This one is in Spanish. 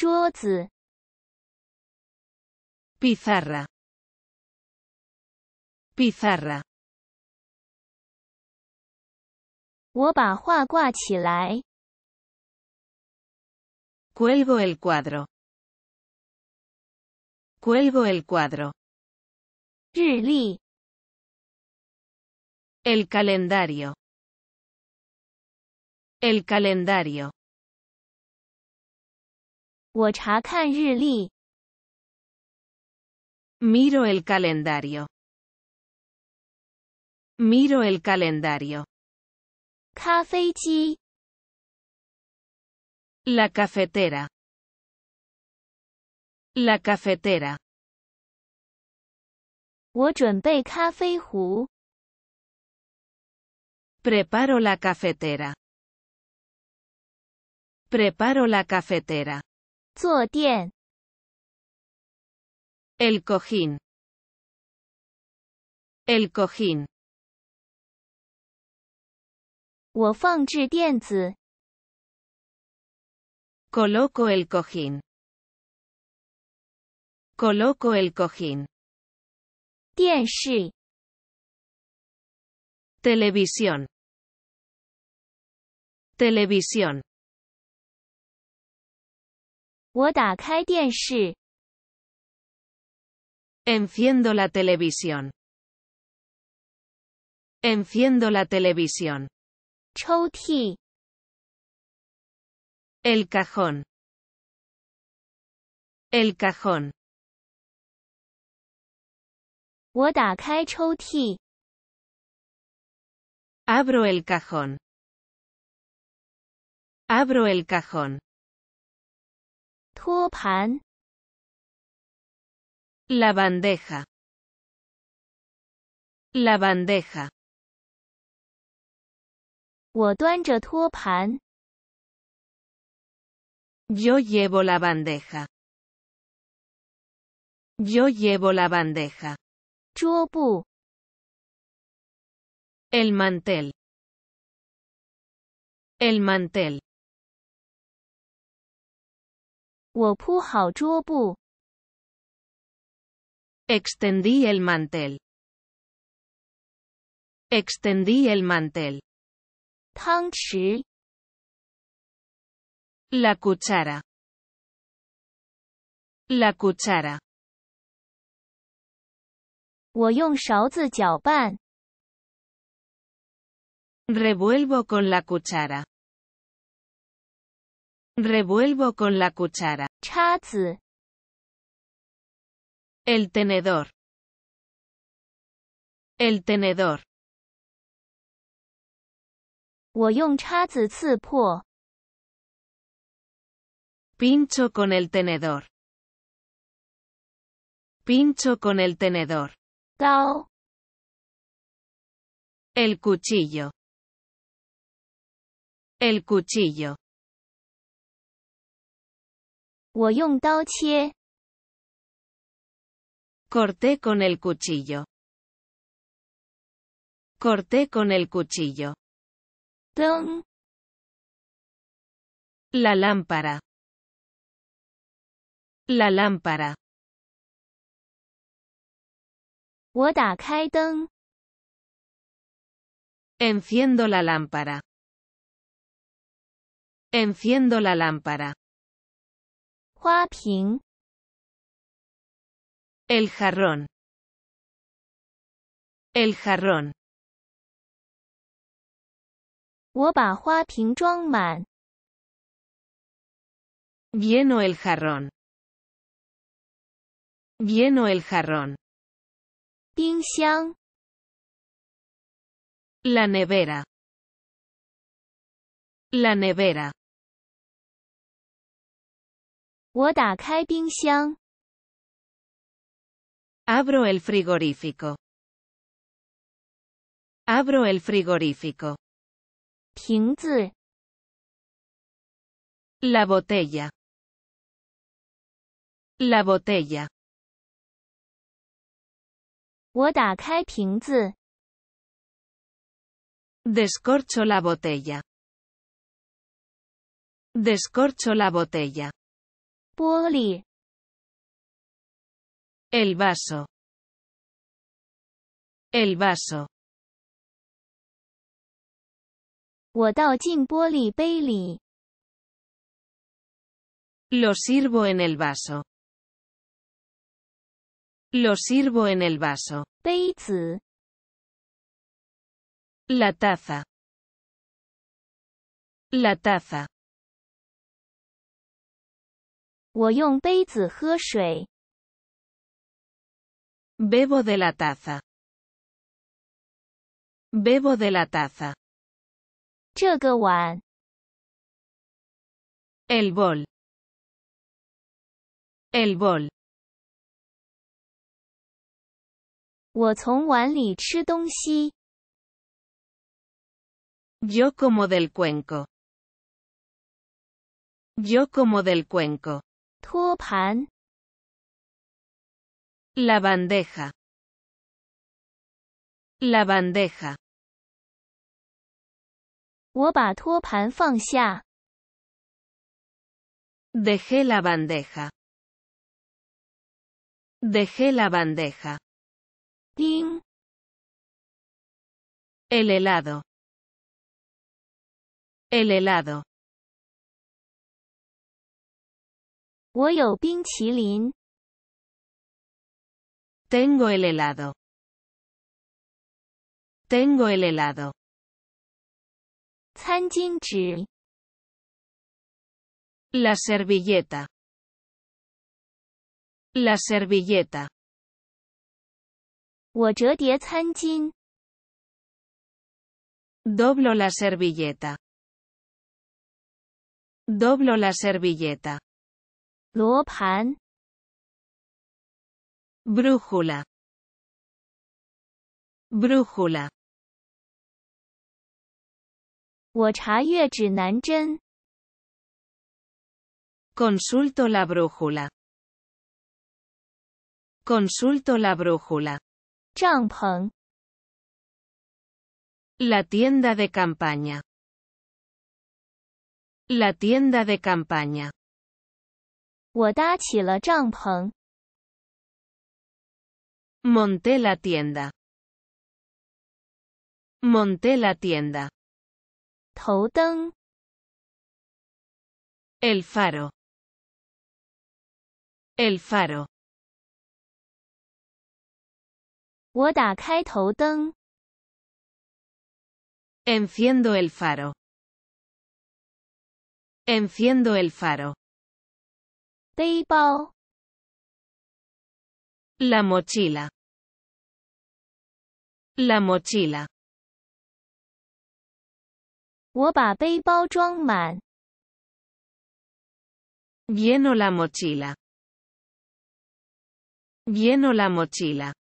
Pizarra pizarra pizarra 我把画挂起来 cuelgo el cuadro cuelgo el cuadro 日历 el calendario el calendario miro el calendario. Miro el calendario. la cafetera. La cafetera. preparo la cafetera. Preparo la cafetera. El cojín. El cojín. tienzu. Coloco el cojín. Coloco el cojín. 电视 Televisión. Televisión. Enciendo la televisión. Enciendo la televisión. El cajón. El cajón. Abro el cajón. Abro el cajón la bandeja la bandeja yo llevo la bandeja yo llevo la bandeja el mantel el mantel 我铺好桌布。extendí el mantel。extendí el mantel。汤匙。la cuchara。la cuchara。我用勺子搅拌。revuelvo con la cuchara。Revuelvo con la cuchara. El tenedor. El tenedor. Pincho con el tenedor. Pincho con el tenedor. El cuchillo. El cuchillo. Corté con el cuchillo. Corté con el cuchillo. La lámpara. La lámpara. Enciendo la lámpara. Enciendo la lámpara. El jarrón. El jarrón. Vieno el jarrón. Lleno el jarrón. 冰箱 La nevera. La nevera. Abro el frigorífico. Abro el frigorífico. La botella. La botella. Descorcho la botella. Descorcho la botella el vaso el vaso lo sirvo en el vaso lo sirvo en el vaso la taza la taza 我用杯子喝水。Bebo de la taza。Bebo de la taza。这个碗。El bol。El bol。我从碗里吃东西。Yo como del cuenco。Yo como del cuenco。托盘 la bandeja la bandeja dejé la bandeja dejé la bandeja el helado el helado Tengo el helado. Tengo el helado. La servilleta. La servilleta. doblo la servilleta. Doblo la servilleta. Brújula. brújula Consulto la brújula. Consulto la brújula. La tienda de campaña. La tienda de campaña. Monté la tienda. Monté la tienda. El faro. El faro. Enciendo el faro. Enciendo el faro la mochila la mochila man lleno la mochila lleno la mochila